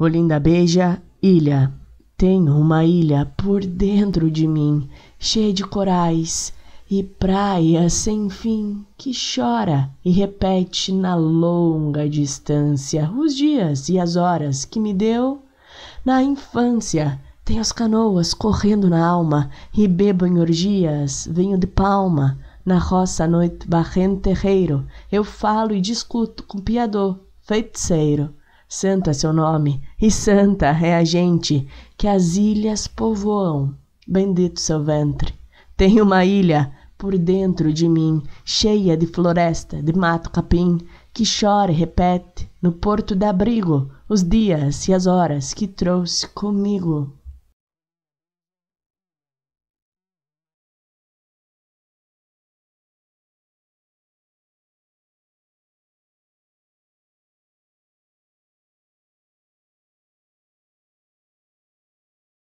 Olinda beija, ilha. Tenho uma ilha por dentro de mim, cheia de corais e praia sem fim que chora e repete na longa distância os dias e as horas que me deu na infância. Tenho as canoas correndo na alma e bebo em orgias, venho de palma. Na roça à noite, barrendo terreiro, eu falo e discuto com piador, feiticeiro. Santo é seu nome, e santa é a gente que as ilhas povoam. Bendito seu ventre. Tem uma ilha por dentro de mim, cheia de floresta, de mato capim, que chora e repete no porto de abrigo os dias e as horas que trouxe comigo.